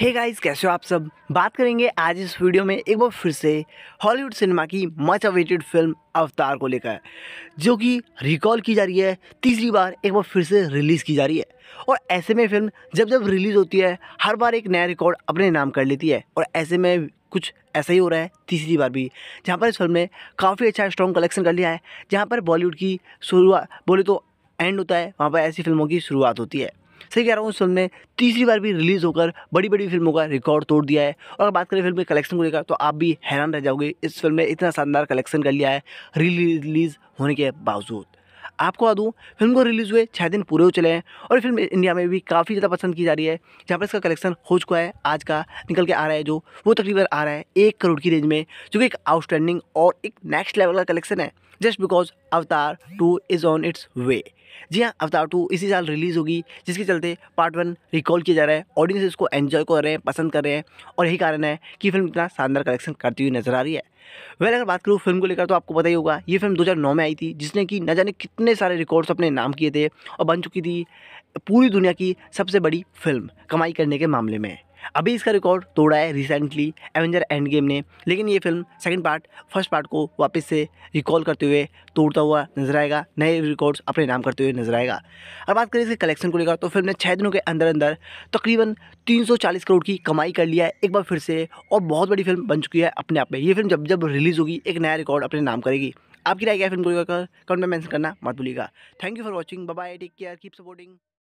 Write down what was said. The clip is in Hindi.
हे गाइस कैसे हो आप सब बात करेंगे आज इस वीडियो में एक बार फिर से हॉलीवुड सिनेमा की मच अवेटेड फिल्म अवतार को लेकर जो कि रिकॉल की जा रही है तीसरी बार एक बार फिर से रिलीज़ की जा रही है और ऐसे में फिल्म जब जब रिलीज़ होती है हर बार एक नया रिकॉर्ड अपने नाम कर लेती है और ऐसे में कुछ ऐसा ही हो रहा है तीसरी बार भी जहाँ पर इस फिल्म ने काफ़ी अच्छा स्ट्रॉन्ग कलेक्शन कर लिया है जहाँ पर बॉलीवुड की शुरुआत बोले तो एंड होता है वहाँ पर ऐसी फिल्मों की शुरुआत होती है सही कह रहा हूँ इस फिल्म ने तीसरी बार भी रिलीज़ होकर बड़ी बड़ी फिल्मों का रिकॉर्ड तोड़ दिया है और अगर बात करें फिल्म के कलेक्शन को लेकर तो आप भी हैरान रह जाओगे इस फिल्म ने इतना शानदार कलेक्शन कर लिया है रिलीज़ होने के बावजूद आपको बता दूँ फिल्म को रिलीज़ हुए छः दिन पूरे हो चले हैं और फिल्म इंडिया में भी काफ़ी ज़्यादा पसंद की जा रही है जहाँ पर इसका कलेक्शन हो चुका है आज का निकल के आ रहा है जो वो तकरीबन आ रहा है एक करोड़ की रेंज में जो कि एक आउटस्टैंडिंग और एक नेक्स्ट लेवल का कलेक्शन है just because Avatar two is on its way जी हाँ अवतार टू इसी साल रिलीज़ होगी जिसके चलते पार्ट वन रिकॉल किया जा रहा है ऑडियंस इसको एन्जॉय कर रहे हैं पसंद कर रहे हैं और यही कारण है कि फिल्म इतना शानदार कलेक्शन करती हुई नज़र आ रही है वेल अगर बात करूँ फिल्म को लेकर तो आपको पता ही होगा ये फिल्म 2009 में आई थी जिसने कि न जाने कितने सारे रिकॉर्ड्स अपने नाम किए थे और बन चुकी थी पूरी दुनिया की सबसे बड़ी फिल्म कमाई करने के मामले में अभी इसका रिकॉर्ड तोड़ा है रिसेंटली एवेंजर एंड गेम ने लेकिन ये film second part first part को वापस से रिकॉल करते हुए तोड़ता हुआ नजर आएगा नए रिकॉर्ड्स अपने नाम करते हुए नजर आएगा अब बात करें इसके कलेक्शन को लेकर तो फिल्म ने छः दिनों के अंदर अंदर तकरीबन 340 करोड़ की कमाई कर लिया है एक बार फिर से और बहुत बड़ी फिल्म बन चुकी है अपने आप में ये फिल्म जब जब रिलीज़ होगी एक नया रिकॉर्ड अपने नाम करेगी आपकी राय क्या फिल्म को लेकर कमेंट में मैंसन करना मत भूलिएगा thank you for watching bye take care keep supporting